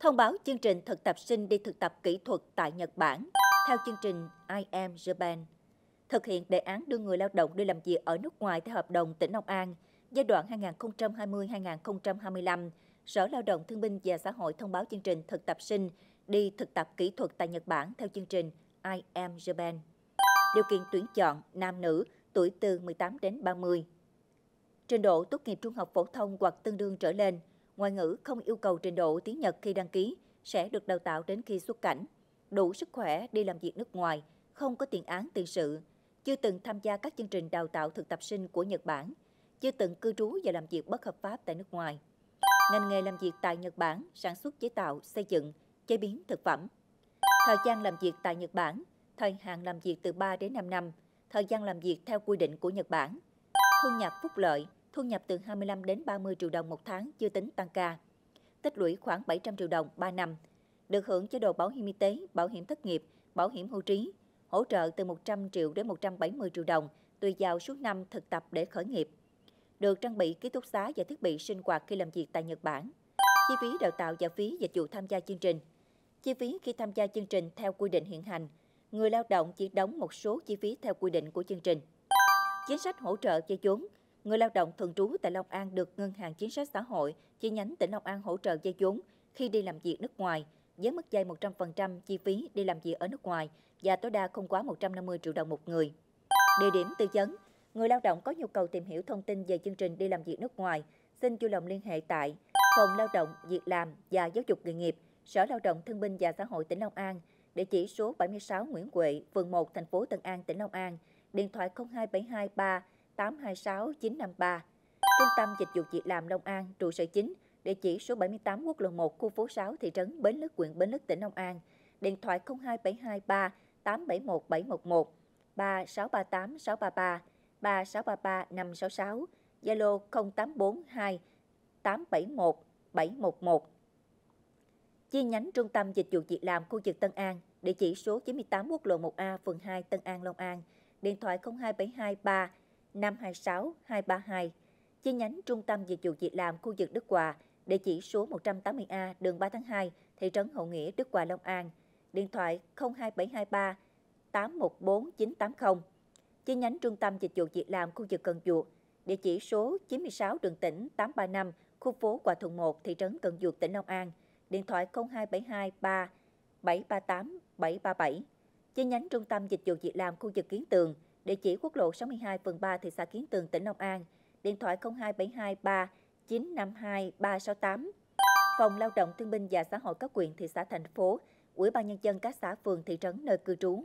thông báo chương trình thực tập sinh đi thực tập kỹ thuật tại Nhật Bản theo chương trình I Am Japan. Thực hiện đề án đưa người lao động đi làm việc ở nước ngoài theo hợp đồng tỉnh Long An giai đoạn 2020-2025, Sở Lao động Thương binh và Xã hội thông báo chương trình thực tập sinh đi thực tập kỹ thuật tại Nhật Bản theo chương trình I Am Japan. Điều kiện tuyển chọn nam nữ tuổi từ 18 đến 30. Trình độ tốt nghiệp trung học phổ thông hoặc tương đương trở lên – ngoại ngữ không yêu cầu trình độ tiếng Nhật khi đăng ký, sẽ được đào tạo đến khi xuất cảnh, đủ sức khỏe đi làm việc nước ngoài, không có tiền án tiền sự, chưa từng tham gia các chương trình đào tạo thực tập sinh của Nhật Bản, chưa từng cư trú và làm việc bất hợp pháp tại nước ngoài. Ngành nghề làm việc tại Nhật Bản, sản xuất chế tạo, xây dựng, chế biến thực phẩm. Thời gian làm việc tại Nhật Bản, thời hạn làm việc từ 3 đến 5 năm, thời gian làm việc theo quy định của Nhật Bản. Thu nhập phúc lợi, thu nhập từ 25 đến 30 triệu đồng một tháng chưa tính tăng ca. Tích lũy khoảng 700 triệu đồng 3 năm, được hưởng chế độ bảo hiểm y tế, bảo hiểm thất nghiệp, bảo hiểm hưu trí, hỗ trợ từ 100 triệu đến 170 triệu đồng tùy vào suốt năm thực tập để khởi nghiệp. Được trang bị ký túc xá và thiết bị sinh hoạt khi làm việc tại Nhật Bản. Chi phí đào tạo và phí dịch vụ tham gia chương trình. Chi phí khi tham gia chương trình theo quy định hiện hành, người lao động chỉ đóng một số chi phí theo quy định của chương trình. Chính sách hỗ trợ cho vốn người lao động thường trú tại Long An được Ngân hàng Chính sách Xã hội chi nhánh tỉnh Long An hỗ trợ dây vốn khi đi làm việc nước ngoài với mức dây 100% chi phí đi làm việc ở nước ngoài và tối đa không quá 150 triệu đồng một người. Địa điểm tư vấn Người lao động có nhu cầu tìm hiểu thông tin về chương trình đi làm việc nước ngoài, xin chủ động liên hệ tại Phòng Lao động, Việc làm và Giáo dục Nghề nghiệp, Sở Lao động Thương binh và Xã hội tỉnh Long An, địa chỉ số 76 Nguyễn Huệ, phường 1, thành phố Tân An, tỉnh Long An, điện thoại 02723 826 953. Trung tâm Dịch vụ Việc làm Long An, trụ sở chính, địa chỉ số 78 quốc lộ 1, khu phố 6, thị trấn Bến Lức, huyện Bến Lức, tỉnh Long An. Điện thoại 02723 871 711 3638 633 3633 566, Zalo 0842 871 711. Chi nhánh Trung tâm Dịch vụ Việc làm khu vực Tân An, địa chỉ số 98 quốc lộ 1A, phường 2, Tân An, Long An. Điện thoại 02723 526 232, chi nhánh Trung tâm Dịch vụ Việc làm khu vực Đức Hòa, địa chỉ số 180A đường 3 tháng 2, thị trấn Hậu Nghĩa, Đức Hòa, Long An, điện thoại 02723 814 980, chi nhánh Trung tâm Dịch vụ Việc làm khu vực Cần Duộc, địa chỉ số 96 đường tỉnh 835, khu phố Hòa Thuận 1, thị trấn Cần Duộc, tỉnh Long An, điện thoại 0272 3 738 737, chi nhánh Trung tâm Dịch vụ Việc làm khu vực Kiến Tường, địa chỉ quốc lộ 62 phường 3 thị xã Kiến Tường, tỉnh Long An, điện thoại 02723 952 368. Phòng Lao động Thương binh và Xã hội các quyền thị xã thành phố, Ủy ban nhân dân các xã phường thị trấn nơi cư trú.